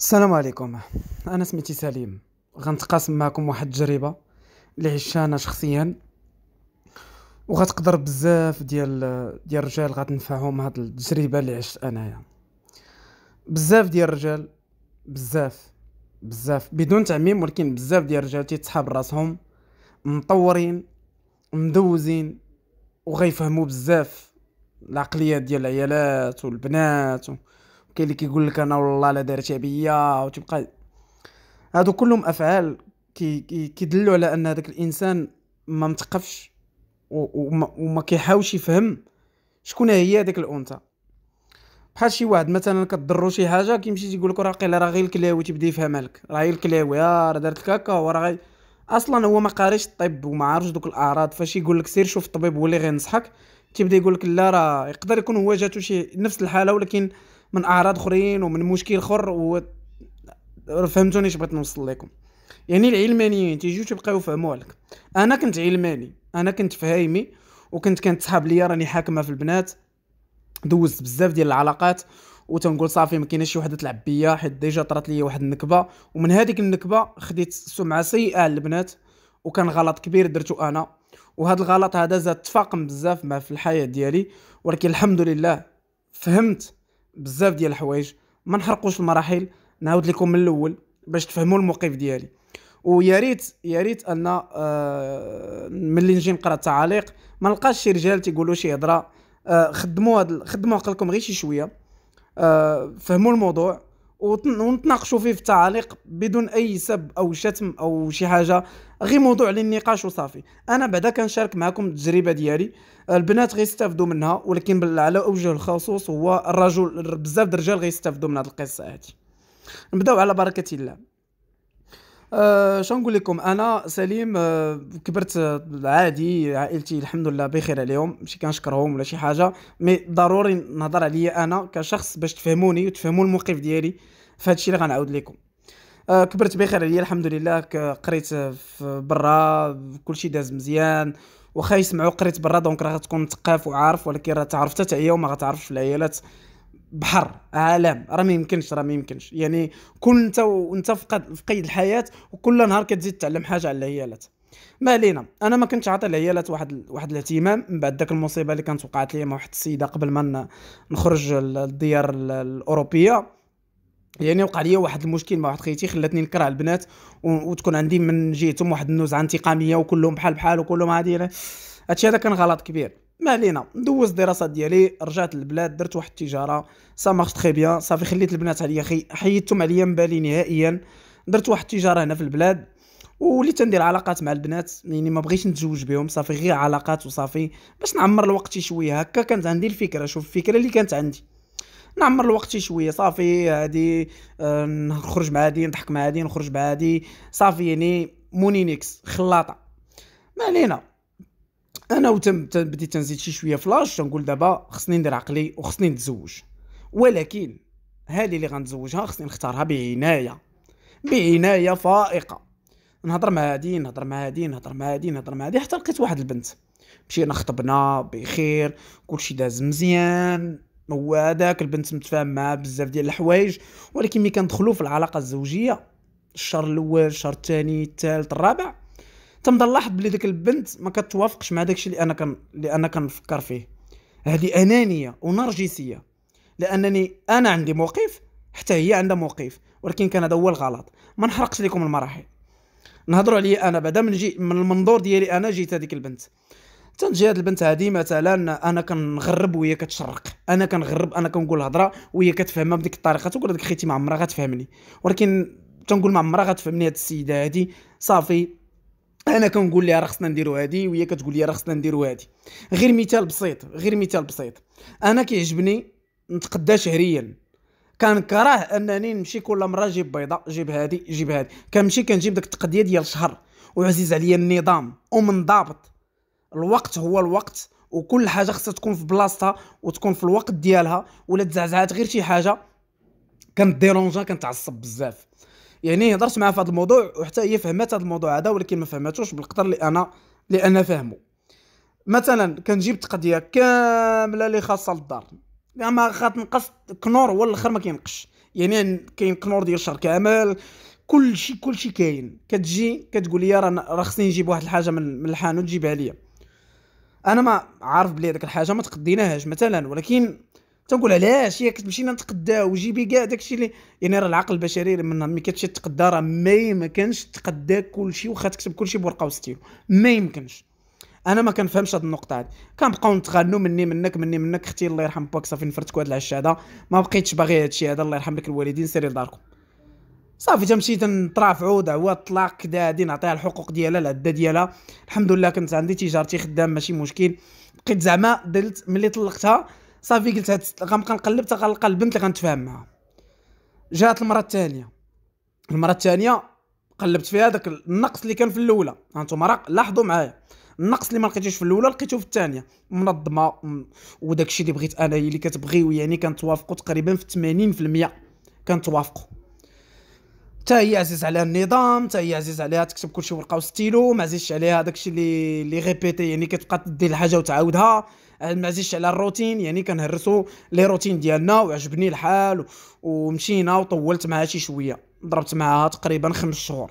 السلام عليكم انا سميتي سليم غنتقاسم معكم واحد التجربه اللي عشتها انا شخصيا وغتقدر بزاف ديال ديال الرجال غتنفعهم هاد التجربه اللي عشت انايا بزاف ديال الرجال بزاف بزاف بدون تعميم ولكن بزاف ديال الرجال تيتسحاب راسهم مطورين مدوزين وغيفهموا بزاف العقليات ديال العيالات والبنات و... كاين اللي كيقول لك انا والله لا دارتها بيا وتبقى هادو كلهم افعال كي كيدلوا على ان هذاك الانسان ما متقفش وما, وما كيحاولش يفهم شكون هي هذيك الانثى بحال شي واحد مثلا كضرو شي حاجه كيمشي تيقول لك راه قيل راه غير الكلاوي تيبدا يفهمها لك راه غير الكلاوي آه، راه دارت لك هكا وراه غير اصلا هو ما قاريش الطب وما عارفش دوك الاعراض فاش يقول لك سير شوف الطبيب هو اللي غينصحك تيبدا يقول لك لا راه يقدر يكون هو جاتو شي نفس الحاله ولكن من اعراض اخرين ومن مشكل اخر و فهمتوني اش بغيت نوصل لكم يعني العلمانيين تيجيو تيبقاو يفهموا عليك انا كنت علماني انا كنت فهايمي وكنت كانت صحاب ليا راني حاكمه في البنات دوزت بزاف ديال العلاقات وتنقول صافي ما كاينش شي وحده تلعب بيا حيت ديجا طرات لي واحد النكبه ومن هذيك النكبه خديت سمعه سيئه للبنات وكان غلط كبير درته انا وهذا الغلط هذا زاد تفاقم بزاف مع في الحياه ديالي ولكن الحمد لله فهمت بزاف ديال الحوايج ما نحرقوش المراحل نعاود لكم من الاول باش تفهموا الموقف ديالي ويا ريت يا ريت ان آه ملي نجي نقرا التعاليق ما نلقاش شي رجال تيقولوا شي هضره آه خدموا خدموا عقلكم غير شي شويه آه فهموا الموضوع ونتناقشوا فيه في التعاليق بدون اي سب او شتم او شي حاجه غير موضوع للنقاش وصافي انا بعدا كنشارك معكم التجربه ديالي البنات غيستافدوا منها ولكن على اوجه الخصوص هو الرجل بزاف د الرجال غيستافدوا من هذه القصه هذه نبداو على بركه الله أه شنو نقول لكم انا سليم آه، كبرت آه، عادي عائلتي الحمد لله بخير عليهم ماشي كنشكرهم ولا شي حاجه مي ضروري نهضر عليا انا كشخص باش تفهموني وتفهموا الموقف ديالي في هادشي اللي غنعاود لكم آه، كبرت بخير عليا الحمد لله قريت برا كلشي داز مزيان واخا يسمعوا قريت برا دونك راه غتكون مثقف وعارف ولكن راه تعرف حتى تعيا وما غتعرفش العيالات بحر عالم راه ما يمكنش راه ما يمكنش يعني كل انت وانت في قيد الحياه وكل نهار كتزيد تعلم حاجه على العيالات ما علينا انا ما كنتش عاطي العيالات واحد واحد الاهتمام من بعد داك المصيبه اللي كانت وقعت لي مع واحد السيده قبل ما نخرج للديار الاوروبيه يعني وقع لي واحد المشكل مع واحد خيتي خلاتني نكره البنات وتكون عندي من جهتهم واحد النزعه انتقاميه وكلهم بحال بحال وكلهم هادي هادشي هذا كان غلط كبير ما علينا ندوز الدراسه ديالي رجعت للبلاد درت واحد التجاره سا مارش تري بيان صافي خليت البنات عليا خي حيدتهم عليا من بالي نهائيا درت واحد التجاره هنا في البلاد وليت ندير علاقات مع البنات يعني ما بغيتش نتزوج بهم صافي غير علاقات وصافي باش نعمر الوقت شويه هكا كانت عندي الفكره شوف الفكره اللي كانت عندي نعمر الوقت شويه صافي هادي آه نخرج مع هادي نضحك مع هادي نخرج مع هادي صافي يعني مونينيكس خلاطه ما علينا انا وتم بديت تنزيد شي شويه فلاش تنقول دابا خصني ندير عقلي وخصني نتزوج ولكن هذه اللي غنتزوجها خصني نختارها بعنايه بعنايه فائقه نهضر مع هادي نهضر مع هادي نهضر مع هادي نهضر مع هادي حتى لقيت واحد البنت مشينا خطبنا بخير كلشي داز مزيان هو هذاك البنت متفاهم معاه بزاف ديال الحوايج ولكن ملي كندخلو في العلاقه الزوجيه الشهر الاول الشهر الثاني الثالث الرابع تنبدا لاحظ بلي ديك البنت ما كتوافقش مع داكشي اللي انا كان اللي انا كنفكر فيه هذه انانيه ونرجسيه لانني انا عندي موقف حتى هي عندها موقف ولكن كان هذا هو الغلط ما نحرقش لكم المراحل نهضروا عليا انا بعدا من جي من المنظور ديالي انا جيت هذيك البنت تنجي هاد البنت هادي مثلا انا كنغرب وهي كتشرق انا كنغرب انا كنقول الهضره وهي كتفهمها بديك الطريقه تقول لك خيتي ما عمرها غتفهمني ولكن تنقول ما عمرها غتفهمني هاد السيده هادي صافي انا كنقول لها راه خصنا نديرو هادي وهي كتقول لي راه خصنا نديرو هادي غير مثال بسيط غير مثال بسيط انا كيعجبني نتقدا شهريا كان كراه انني نمشي كل مره نجيب بيضه جيب هادي جيب هادي كنمشي كنجيب داك التقديه ديال الشهر وعزيز عليا النظام ومنضبط الوقت هو الوقت وكل حاجه خصها تكون في بلاصتها وتكون في الوقت ديالها ولا تزعزعات غير شي حاجه كنديرونجا كنتعصب بزاف يعني هضرت معاه في هذا الموضوع وحتى هي فهمت هذا الموضوع هذا ولكن ما فهمتوش بالقدر اللي انا اللي انا فاهمه مثلا كنجيب تقضيه كامله اللي خاصه للدار يعني ما غتنقص كنور هو الاخر ما كينقش يعني كاين كنور ديال الشهر كامل كلشي كلشي كاين كتجي كتقول لي راه خصني نجيب واحد الحاجه من الحانوت تجيبها ليا انا ما عارف بلي هذيك الحاجه ما تقديناهاش مثلا ولكن تنقول علاش ياك تمشي نتقداو وجيبي كاع داكشي اللي يعني راه العقل البشري من ملي كتمشي تتقدا راه ما يمكنش تقدا كلشي واخا تكتب كلشي بورقه وستيلو ما يمكنش انا ما كنفهمش هاد النقطه هادي كنبقاو نتغنوا مني منك مني منك اختي الله يرحم باك صافي نفرتكوا هاد العشاء هذا ما بقيتش باغي هادشي هذا الله يرحم لك الوالدين سيري لداركم صافي تمشي تنترافعوا دعوة طلاق كدا هادي نعطيها الحقوق ديالها العده ديالها الحمد لله كنت عندي تجارتي خدام ماشي مشكل بقيت زعما درت ملي طلقتها صافي قلت هاد غنبقى نقلب حتى غنلقى البنت اللي غنتفاهم معاها جات المره الثانيه المره الثانيه قلبت فيها داك النقص اللي كان في الاولى هانتوما لاحظوا معايا النقص اللي ما لقيتوش في الاولى لقيته في الثانيه منظمه وداك الشيء اللي بغيت هي اللي كتبغيو يعني كنتوافقوا تقريبا في 80% كنتوافقوا حتى هي عزيز عليها النظام حتى هي عزيز عليها تكتب كلشي ورقه وستيلو ما عزيزش عليها داكشي اللي اللي غيبيتي يعني كتبقى دير الحاجه وتعاودها آه، ما عزيزش على الروتين يعني كنهرسوا لي روتين ديالنا وعجبني الحال ومشينا وطولت معها شي شويه ضربت معها تقريبا خمس شهور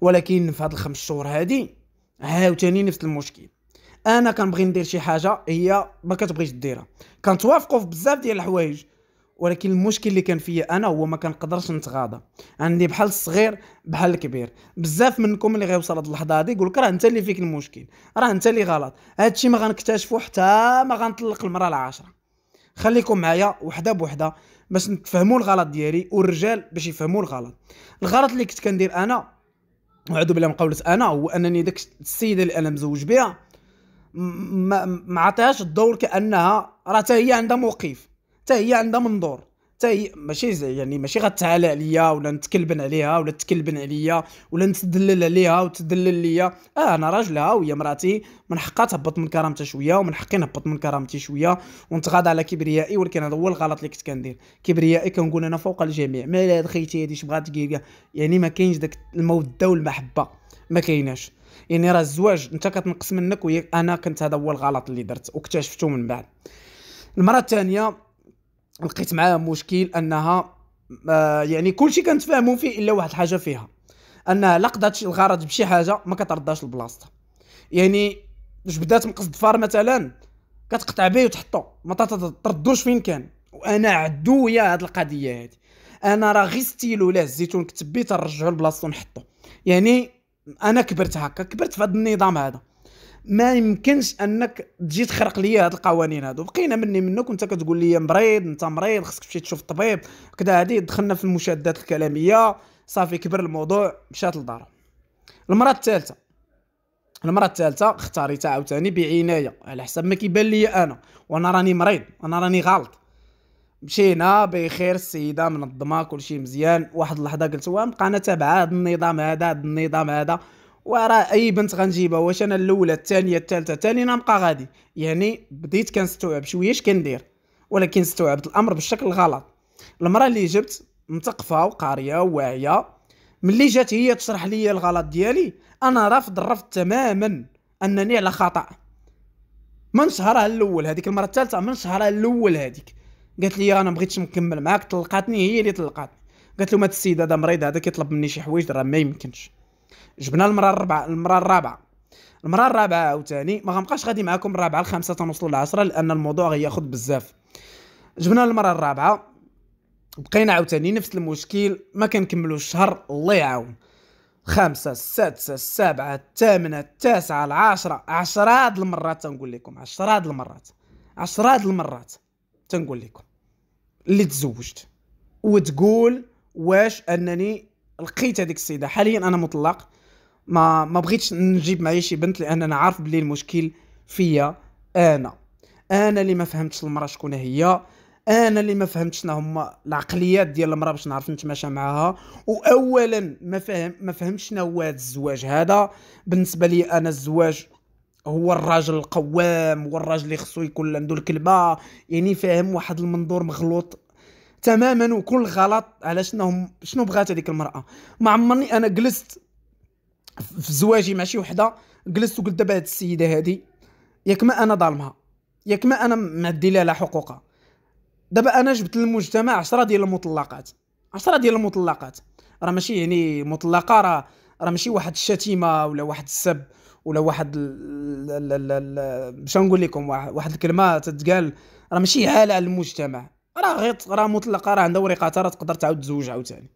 ولكن في هاد الخمس شهور هادي عاوتاني نفس المشكل انا كنبغي ندير شي حاجه هي ما كتبغيش ديرها كنتوافقوا في بزاف ديال الحوايج ولكن المشكل اللي كان فيا انا هو ما كنقدرش نتغاضى عندي بحال الصغير بحال الكبير بزاف منكم اللي غيوصل هاد اللحظه هادي لك راه انت اللي فيك المشكل راه انت اللي غلط الشيء ما غنكتشفو حتى ما غنطلق المراه العاشره خليكم معايا وحده بوحده باش نتفهموا الغلط ديالي والرجال باش يفهموا الغلط الغلط اللي كنت كندير انا وعدو بالله من انا هو انني داك السيده اللي انا مزوج بها ما عطيهاش الدور كانها راه حتى هي عندها موقف حتى هي عندها منظور حتى هي ماشي يعني ماشي غتعالى عليا ولا نتكلبن عليها ولا تكلبن عليا ولا نتدلل عليها وتدلل ليا اه انا راجلها وهي مراتي من حقها تهبط من كرامتها شويه ومن حقي نهبط من كرامتي شويه ونتغاضى على كبريائي ولكن هذا هو الغلط اللي كنت كندير كبريائي كنقول انا فوق الجميع ما لا دخيتي هذه بغات كيكا يعني ما كاينش داك الموده والمحبه ما كايناش يعني راه الزواج انت كتنقص منك وهي انا كنت هذا هو الغلط اللي درت واكتشفته من بعد المره الثانيه لقيت معاها مشكل انها آه، يعني كلشي كنتفاهموا فيه الا واحد الحاجه فيها انها لقدات الغرض بشي حاجه ما كترضاش لبلاصتها يعني باش بدات مقصد فار مثلا كتقطع به وتحطو ما تردوش فين كان وانا عدويا هاد القضيه هادي انا راه غير ستيلو لا الزيتون كتبيت نرجعو لبلاصتو نحطو يعني انا كبرت هكا كبرت في هذا النظام هذا ما يمكنش انك تجي تخرق ليا هاد القوانين هادو بقينا مني منك وانت كتقول لي مريض انت مريض خصك تمشي تشوف الطبيب كدا هادي دخلنا في المشادات الكلاميه صافي كبر الموضوع مشات لدارو المره الثالثه المره الثالثه اختاريتها عاوتاني بعنايه على حسب ما كيبان لي انا وانا راني مريض انا راني غلط مشينا بخير السيده منظمه كلشي مزيان واحد اللحظه قلت وا نبقى انا تابعة هذا النظام هذا هذا النظام هذا وراه اي بنت غنجيبها واش انا الاولى الثانيه الثالثه ثاني نبقى غادي يعني بديت كنستوعب شويه اش كندير ولكن استوعبت الامر بالشكل الغلط المراه اللي جبت مثقفه وقاريه وواعيه ملي جات هي تشرح لي الغلط ديالي انا رافض الرفض تماما انني على خطا من شهرها الاول هذيك المره الثالثه من شهرها الاول هذيك قالت لي انا بغيتش نكمل معاك طلقاتني هي اللي طلقاتني قالت له ما السيد هذا مريض هذا كيطلب مني شي حوايج راه ما يمكنش جبنا المره الرابعه المره الرابعه المره الرابعه عاوتاني ما غنبقاش غادي معاكم الرابعه الخامسه تنوصلوا للعشره لان الموضوع غياخذ بزاف جبنا المره الرابعه بقينا عاوتاني نفس المشكل ما كنكملوش الشهر الله يعاون خمسة السادسة السابعة الثامنة التاسعة العاشرة عشرة المرات تنقول لكم عشرة المرات عشرة المرات تنقول لكم اللي تزوجت وتقول واش انني لقيت هذيك السيده حاليا انا مطلق ما ما بغيتش نجيب معايا شي بنت لان انا عارف بلي المشكل فيا انا انا اللي ما فهمتش المراه شكون هي انا اللي ما فهمتش هما العقليات ديال المراه باش نعرف نتماشى معاها واولا ما فهم ما فهمتش شنو هذا الزواج هذا بالنسبه لي انا الزواج هو الراجل القوام هو الراجل اللي خصو يكون عنده الكلبه يعني فاهم واحد المنظور مغلوط تماما وكل غلط على شنو شنو بغات هذيك المراه ما عمرني انا جلست في زواجي مع شي وحده جلست وقلت دابا هذه السيده هذه ياك ما انا ظالمها ياك ما انا معدي لها حقوقها دابا انا جبت للمجتمع 10 ديال المطلقات 10 ديال المطلقات راه ماشي يعني مطلقه راه راه ماشي واحد الشتيمه ولا واحد السب ولا واحد باش نقول لكم واحد الكلمه تتقال راه ماشي عالة على المجتمع راه غيط راه مطلقه راه عندها ورقاتها راه تقدر تعاود تزوج عاوتاني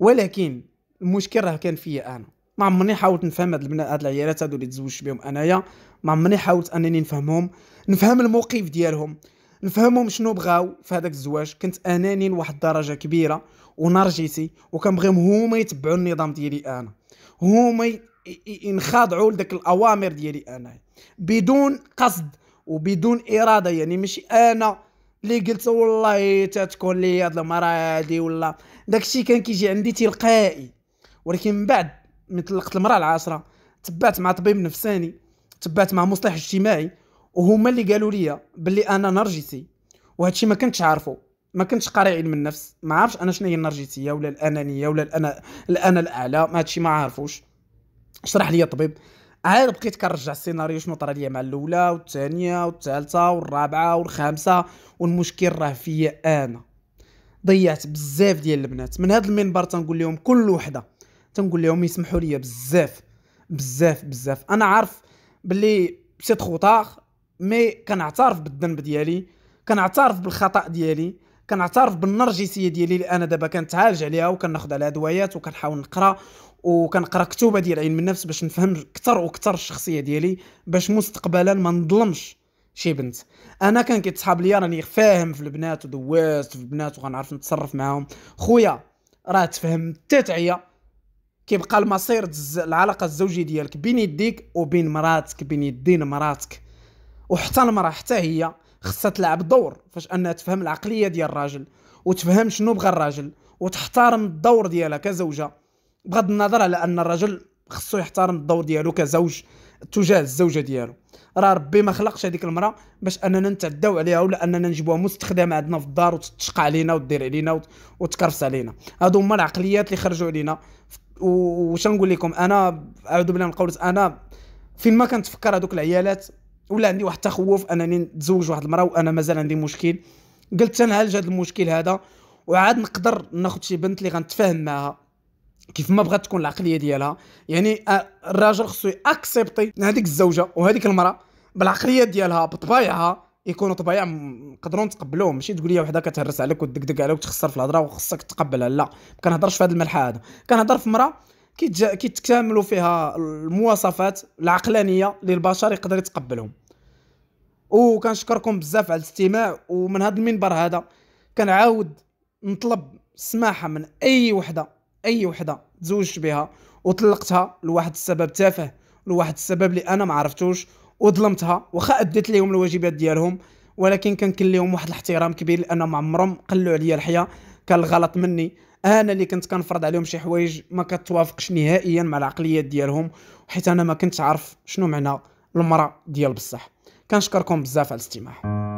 ولكن المشكل راه كان فيا انا ما عمرني حاولت نفهم هاد البنات هاد العيالات هادو اللي تزوجت بهم انايا ما عمرني حاولت انني نفهمهم نفهم الموقف ديالهم نفهمهم شنو بغاو في هذاك الزواج كنت اناني لواحد الدرجه كبيره ونرجسي وكنبغيهم هما يتبعوا النظام ديالي انا هما ينخضعوا لداك الاوامر ديالي انا بدون قصد وبدون اراده يعني ماشي انا اللي قلت والله تتكون لي هاد المره هادي ولا داكشي كان كيجي عندي تلقائي ولكن من بعد من طلقت المراه العاشره تبعت مع طبيب نفساني تبعت مع مصلح اجتماعي وهما اللي قالوا لي بلي انا نرجسي وهادشي ما كنتش عارفه ما كنتش قاري علم النفس ما عارفش انا شنو هي النرجسيه ولا الانانيه ولا الانا الانا الاعلى ما هادشي ما عارفوش شرح لي الطبيب عاد بقيت كنرجع السيناريو شنو طرا ليا مع الاولى والثانيه والثالثه والرابعه والخامسه والمشكل راه فيا انا ضيعت بزاف ديال البنات من هذا المنبر تنقول لهم كل وحده تنقول لهم يسمحوا لي بزاف بزاف بزاف انا عارف باللي سي تخوطاغ مي كنعترف بالذنب ديالي كنعترف بالخطا ديالي كنعترف بالنرجسيه ديالي اللي انا دابا كنتعالج عليها وكناخذ عليها دوايات وكنحاول نقرا وكنقرا كتوبه ديال علم النفس باش نفهم اكثر واكثر الشخصيه ديالي باش مستقبلا ما نظلمش شي بنت انا كان كيتصحاب ليا راني فاهم في البنات ودوازت في البنات وغنعرف نتصرف معاهم خويا راه تفهم حتى تعيا كيبقى المصير العلاقه الزوجيه ديالك بين يديك وبين مراتك بين يدين مراتك وحتى المراه حتى هي خصها تلعب دور فاش انها تفهم العقليه ديال الراجل وتفهم شنو بغى الراجل وتحترم الدور ديالها كزوجه بغض النظر على ان الرجل خصو يحترم الدور ديالو كزوج تجاه الزوجه ديالو راه ربي ما خلقش هذيك المراه باش اننا نتعداو عليها ولا اننا نجيبوها مستخدمه عندنا في الدار وتتشقى علينا وتدير علينا وتكرفس علينا هادو هما العقليات اللي خرجوا علينا وش نقول لكم انا اعوذ بالله من القول انا فين ما كنتفكر هذوك العيالات ولا عندي واحد التخوف انني نتزوج واحد المراه وانا مازال عندي مشكل قلت تنعالج هذا المشكل هذا وعاد نقدر ناخذ شي بنت اللي غنتفاهم معها كيف ما بغات تكون العقليه ديالها يعني آه، الراجل خصو ياكسبتي هذيك الزوجه وهذيك المراه بالعقليه ديالها بطبايعها يكونوا طبايع نقدروا نتقبلوه ماشي تقول لي وحده كتهرس عليك وتدقدق عليك وتخسر في الهضره وخصك تقبلها لا ما كنهضرش في هذا الملحه هذا كنهضر في مراه كيتكاملوا فيها المواصفات العقلانيه اللي البشر يقدر يتقبلهم وكنشكركم بزاف على الاستماع ومن هذا المنبر هذا كنعاود نطلب السماحه من اي وحده اي وحده تزوجت بها وطلقتها لواحد السبب تافه لواحد السبب اللي انا ما عرفتوش وظلمتها واخا اديت لهم الواجبات ديالهم ولكن كل لهم واحد الاحترام كبير لان ما عمرهم قلوا عليا الحياه كان الغلط مني انا اللي كنت كنفرض عليهم شي حوايج ما كتوافقش نهائيا مع العقليات ديالهم حيت انا ما كنتش عارف شنو معنى المراه ديال بصح كنشكركم بزاف على الاستماع